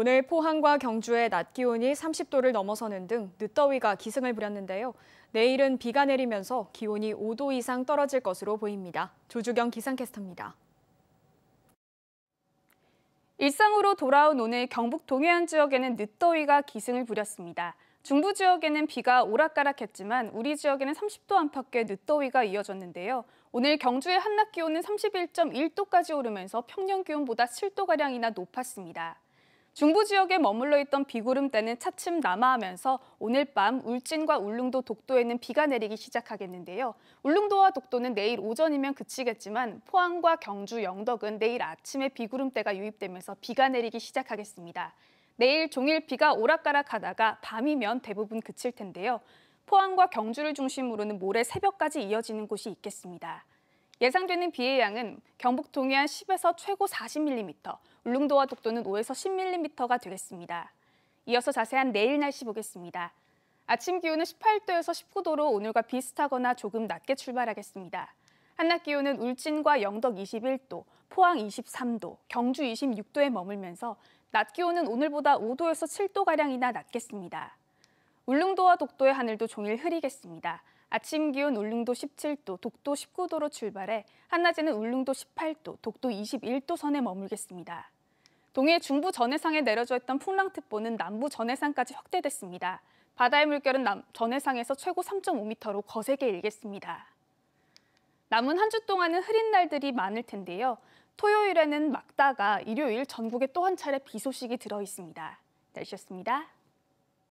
오늘 포항과 경주의 낮 기온이 30도를 넘어서는 등 늦더위가 기승을 부렸는데요. 내일은 비가 내리면서 기온이 5도 이상 떨어질 것으로 보입니다. 조주경 기상캐스터입니다. 일상으로 돌아온 오늘 경북 동해안 지역에는 늦더위가 기승을 부렸습니다. 중부 지역에는 비가 오락가락했지만 우리 지역에는 30도 안팎의 늦더위가 이어졌는데요. 오늘 경주의 한낮 기온은 31.1도까지 오르면서 평년 기온보다 7도가량이나 높았습니다. 중부 지역에 머물러 있던 비구름때는 차츰 남하하면서 오늘 밤 울진과 울릉도 독도에는 비가 내리기 시작하겠는데요. 울릉도와 독도는 내일 오전이면 그치겠지만 포항과 경주, 영덕은 내일 아침에 비구름때가 유입되면서 비가 내리기 시작하겠습니다. 내일 종일 비가 오락가락하다가 밤이면 대부분 그칠 텐데요. 포항과 경주를 중심으로는 모레 새벽까지 이어지는 곳이 있겠습니다. 예상되는 비의 양은 경북 동해안 10에서 최고 40mm, 울릉도와 독도는 5에서 10mm가 되겠습니다. 이어서 자세한 내일 날씨 보겠습니다. 아침 기온은 18도에서 19도로 오늘과 비슷하거나 조금 낮게 출발하겠습니다. 한낮 기온은 울진과 영덕 21도, 포항 23도, 경주 26도에 머물면서 낮 기온은 오늘보다 5도에서 7도가량이나 낮겠습니다. 울릉도와 독도의 하늘도 종일 흐리겠습니다. 아침 기온 울릉도 17도, 독도 19도로 출발해 한낮에는 울릉도 18도, 독도 21도 선에 머물겠습니다. 동해 중부 전해상에 내려져 있던 풍랑특보는 남부 전해상까지 확대됐습니다. 바다의 물결은 남, 전해상에서 최고 3.5m로 거세게 일겠습니다. 남은 한 주 동안은 흐린 날들이 많을 텐데요. 토요일에는 막다가 일요일 전국에 또 한 차례 비 소식이 들어 있습니다. 날씨였습니다.